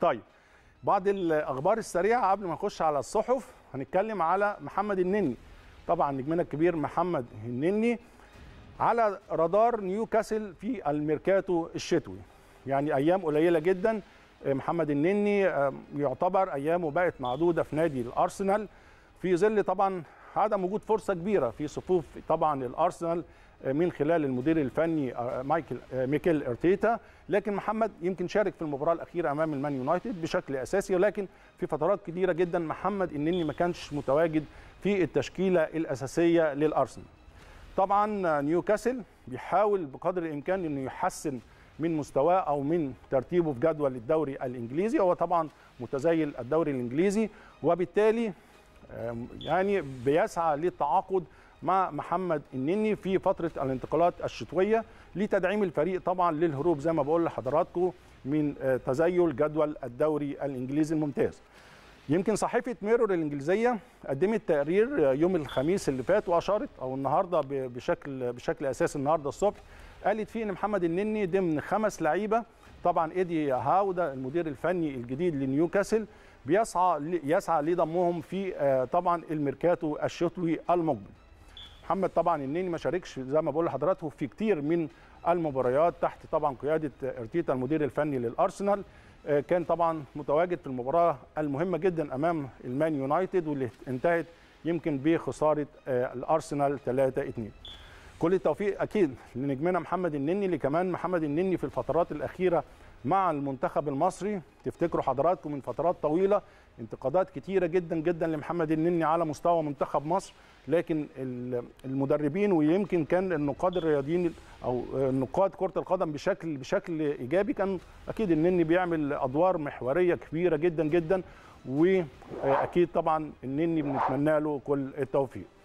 طيب بعض الاخبار السريعه قبل ما نخش على الصحف هنتكلم على محمد النني طبعا نجمنا الكبير محمد النني على رادار نيوكاسل في الميركاتو الشتوي يعني ايام قليله جدا محمد النني يعتبر ايامه بقت معدوده في نادي الارسنال في ظل طبعا عدم وجود فرصه كبيره في صفوف طبعا الارسنال آه، من خلال المدير الفني آه، مايكل آه، ميكيل ارتيتا لكن محمد يمكن شارك في المباراه الاخيره امام المان يونايتد بشكل اساسي ولكن في فترات كثيره جدا محمد النني ما كانش متواجد في التشكيله الاساسيه للارسنال طبعا نيوكاسل بيحاول بقدر الامكان انه يحسن من مستواه او من ترتيبه في جدول الدوري الانجليزي هو طبعا متزايل الدوري الانجليزي وبالتالي يعني بيسعى للتعاقد مع محمد النني في فتره الانتقالات الشتويه لتدعيم الفريق طبعا للهروب زي ما بقول لحضراتكم من آه، تزيل جدول الدوري الانجليزي الممتاز. يمكن صحيفه ميرور الانجليزيه قدمت تقرير آه، يوم الخميس اللي فات واشارت او النهارده بشكل بشكل اساسي النهارده الصبح قالت فيه ان محمد النني ضمن خمس لعيبه طبعا ايدي هاودا المدير الفني الجديد لنيوكاسل بيسعى يسعى لضمهم في آه، طبعا الميركاتو الشتوي المقبل محمد طبعا النني ما شاركش زي ما بقول لحضراتكم في كتير من المباريات تحت طبعا قياده ارتيتا المدير الفني للارسنال آه، كان طبعا متواجد في المباراه المهمه جدا امام المان يونايتد واللي انتهت يمكن بخساره آه، الارسنال 3 2 كل التوفيق اكيد لنجمنا محمد النني اللي كمان محمد النني في الفترات الاخيره مع المنتخب المصري تفتكروا حضراتكم من فترات طويله انتقادات كتيره جدا جدا لمحمد النني على مستوى منتخب مصر لكن المدربين ويمكن كان النقاد الرياضيين او نقاد كره القدم بشكل بشكل ايجابي كان اكيد النني بيعمل ادوار محوريه كبيره جدا جدا واكيد طبعا النني بنتمنى له كل التوفيق